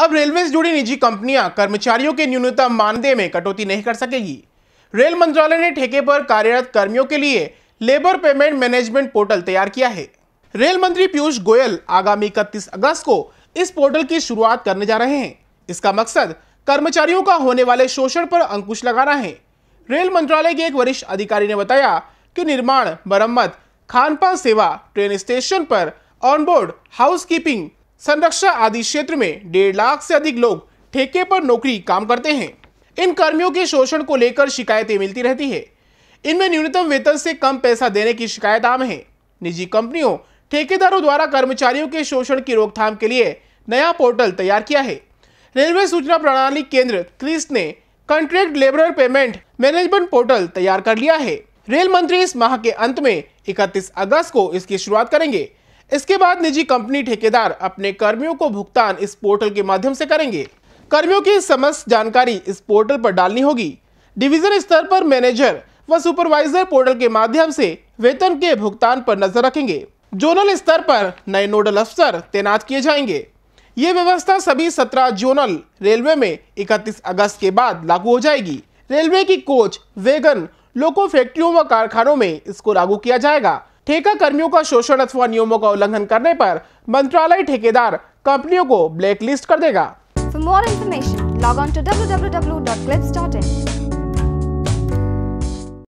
अब रेलवे से जुड़ी निजी कंपनियां कर्मचारियों के न्यूनतम मानदेय में कटौती नहीं कर सकेगी रेल मंत्रालय ने ठेके पर कार्यरत कर्मियों के लिए लेबर पेमेंट मैनेजमेंट पोर्टल तैयार किया है रेल मंत्री पीयूष गोयल आगामी इकतीस अगस्त को इस पोर्टल की शुरुआत करने जा रहे हैं इसका मकसद कर्मचारियों का होने वाले शोषण पर अंकुश लगाना है रेल मंत्रालय के एक वरिष्ठ अधिकारी ने बताया कि निर्माण मरम्मत खानपान सेवा ट्रेन स्टेशन पर ऑनबोर्ड हाउसकीपिंग संरक्षा आदि क्षेत्र में डेढ़ लाख से अधिक लोग ठेके पर नौकरी काम करते हैं इन कर्मियों के शोषण को लेकर शिकायतें मिलती रहती है इनमें न्यूनतम वेतन से कम पैसा देने की शिकायत आम है निजी कंपनियों ठेकेदारों द्वारा कर्मचारियों के शोषण की रोकथाम के लिए नया पोर्टल तैयार किया है रेलवे सूचना प्रणाली केंद्र क्रिस ने contract labour payment management portal तैयार कर लिया है रेल मंत्री इस माह के अंत में 31 अगस्त को इसकी शुरुआत करेंगे इसके बाद निजी कंपनी ठेकेदार अपने कर्मियों को भुगतान इस पोर्टल के माध्यम से करेंगे कर्मियों की समस्त जानकारी इस पोर्टल पर डालनी होगी डिवीजन स्तर पर मैनेजर व सुपरवाइजर पोर्टल के माध्यम से वेतन के भुगतान पर नजर रखेंगे जोनल स्तर पर नए नोडल अफसर तैनात किए जाएंगे ये व्यवस्था सभी सत्रह जोनल रेलवे में इकतीस अगस्त के बाद लागू हो जाएगी रेलवे की कोच वेगन लोको फैक्ट्रियों व कारखानों में इसको लागू किया जाएगा ठेका कर्मियों का शोषण अथवा नियमों का उल्लंघन करने पर मंत्रालय ठेकेदार कंपनियों को ब्लैक लिस्ट कर देगा for more information log on to W